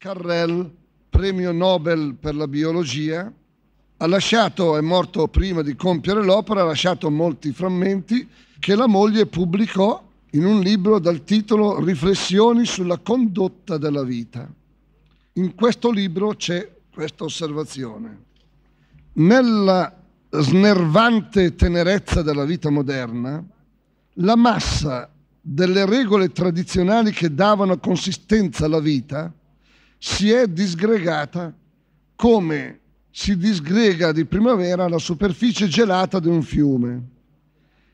Carrel, premio Nobel per la biologia, ha lasciato, è morto prima di compiere l'opera, ha lasciato molti frammenti che la moglie pubblicò in un libro dal titolo Riflessioni sulla condotta della vita. In questo libro c'è questa osservazione. Nella snervante tenerezza della vita moderna, la massa delle regole tradizionali che davano consistenza alla vita si è disgregata come si disgrega di primavera la superficie gelata di un fiume.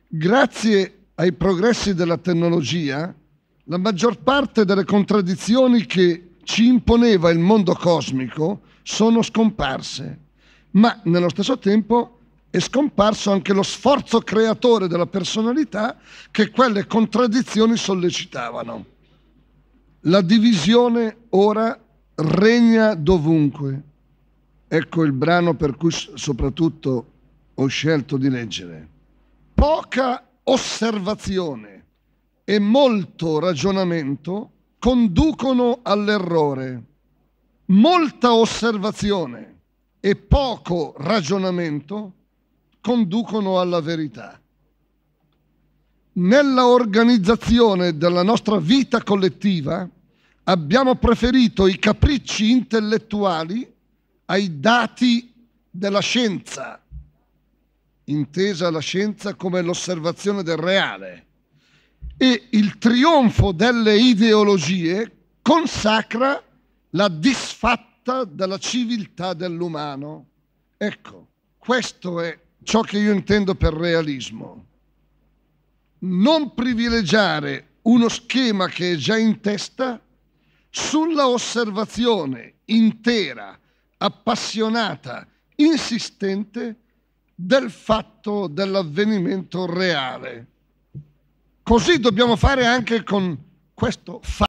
Grazie ai progressi della tecnologia, la maggior parte delle contraddizioni che ci imponeva il mondo cosmico sono scomparse, ma nello stesso tempo è scomparso anche lo sforzo creatore della personalità che quelle contraddizioni sollecitavano. La divisione ora regna dovunque. Ecco il brano per cui soprattutto ho scelto di leggere. Poca osservazione e molto ragionamento conducono all'errore. Molta osservazione e poco ragionamento conducono alla verità. Nella organizzazione della nostra vita collettiva, abbiamo preferito i capricci intellettuali ai dati della scienza, intesa la scienza come l'osservazione del reale. E il trionfo delle ideologie consacra la disfatta della civiltà dell'umano. Ecco, questo è ciò che io intendo per realismo. Non privilegiare uno schema che è già in testa sulla osservazione intera, appassionata, insistente del fatto dell'avvenimento reale. Così dobbiamo fare anche con questo fatto.